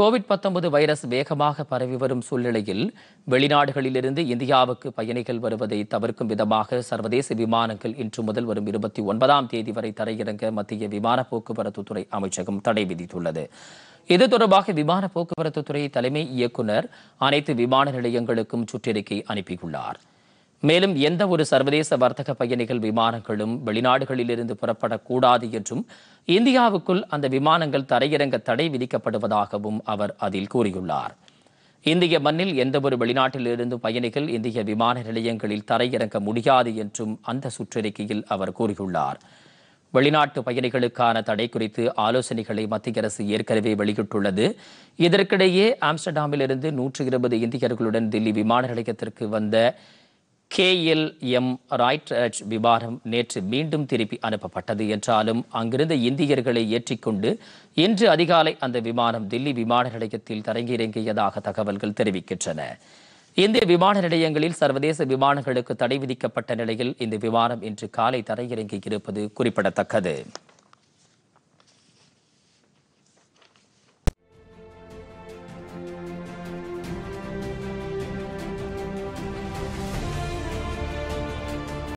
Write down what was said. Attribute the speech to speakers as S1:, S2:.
S1: Covid பத்தொன்பது virus வேகமாக பரவி வரும் சூழ்நிலையில் வெளிநாடுகளிலிருந்து இந்தியாவுக்கு பயணிகள் வருவதை தவிர்க்கும் விதமாக சர்வதேச விமானங்கள் இன்று முதல் வரும் இருபத்தி ஒன்பதாம் தேதி வரை தரையிறங்க மத்திய விமான போக்குவரத்துத்துறை அமைச்சகம் தடை விதித்துள்ளது இது தொடர்பாக விமான போக்குவரத்துத்துறை தலைமை இயக்குநர் அனைத்து விமான நிலையங்களுக்கும் சுற்றறிக்கை அனுப்பியுள்ளார் மேலும் எந்த ஒரு சர்வதேச வர்த்தக பயணிகள் விமானங்களும் வெளிநாடுகளிலிருந்து புறப்படக்கூடாது என்றும் இந்தியாவுக்குள் அந்த விமானங்கள் தரையிறங்க தடை விதிக்கப்படுவதாகவும் அவர் அதில் கூறியுள்ளார் இந்திய மண்ணில் எந்தவொரு வெளிநாட்டிலிருந்து பயணிகள் இந்திய விமான நிலையங்களில் தரையிறங்க முடியாது என்றும் அந்த சுற்றறிக்கையில் அவர் கூறியுள்ளார் வெளிநாட்டு பயணிகளுக்கான தடை குறித்து ஆலோசனைகளை மத்திய அரசு ஏற்கனவே வெளியிட்டுள்ளது இதற்கிடையே ஆம்ஸ்டர்டாமிலிருந்து நூற்று இருபது இந்தியர்களுடன் தில்லி விமான நிலையத்திற்கு வந்த கே எல் எம் ராய்ட்ராஜ் விமானம் நேற்று மீண்டும் திருப்பி அனுப்பப்பட்டது என்றாலும் அங்கிருந்த இந்தியர்களை ஏற்றிக்கொண்டு இன்று அதிகாலை அந்த விமானம் தில்லி விமான நிலையத்தில் தரங்கிறங்கியதாக தகவல்கள் தெரிவிக்கின்றன இந்திய விமான நிலையங்களில் சர்வதேச விமானங்களுக்கு தடை விதிக்கப்பட்ட நிலையில் இந்த விமானம் இன்று காலை தரையிறங்கி இருப்பது குறிப்பிடத்தக்கது